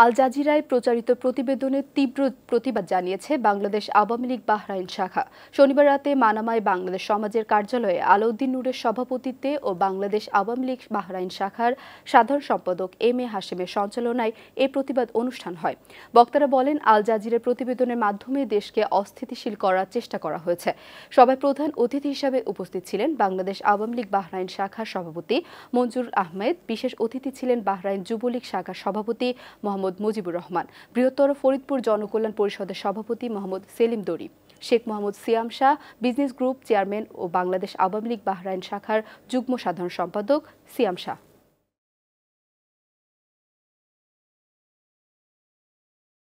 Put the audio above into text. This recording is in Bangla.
আল জাজিরায় প্রচারিত প্রতিবেদনে তীব্র প্রতিবাদ জানিয়েছে বাংলাদেশ আওয়ামী লীগ বাহরাইন শাখা শনিবার রাতে মানামায় বাংলাদেশ সমাজের কার্যালয়ে আলাউদ্দিন নূরের সভাপতিত্বে ও বাংলাদেশ আওয়ামী লীগ বাহরাইন শাখার সাধারণ সম্পাদক এম এ হাসেমের সঞ্চালনায় এ প্রতিবাদ অনুষ্ঠান হয় বক্তারা বলেন আল জাজিরার প্রতিবেদনের মাধ্যমে দেশকে অস্থিতিশীল করার চেষ্টা করা হয়েছে সভায় প্রধান অতিথি হিসাবে উপস্থিত ছিলেন বাংলাদেশ আওয়ামী লীগ বাহরাইন শাখার সভাপতি মঞ্জুর আহমেদ বিশেষ অতিথি ছিলেন বাহরাইন যুবলীগ শাখার সভাপতি মোহাম্মদ মোহাম্মদ মুজিবুর রহমান বৃহত্তর ফরিদপুর জনকল্যাণ পরিষদের সভাপতি মোহাম্মদ সেলিম দরি Sheikh Mohammad Siam Shah business group chairman ও বাংলাদেশ আওয়ামী লীগ বাহরাইন শাখার যুগ্ম সাধারণ সম্পাদক সিয়াম শাহ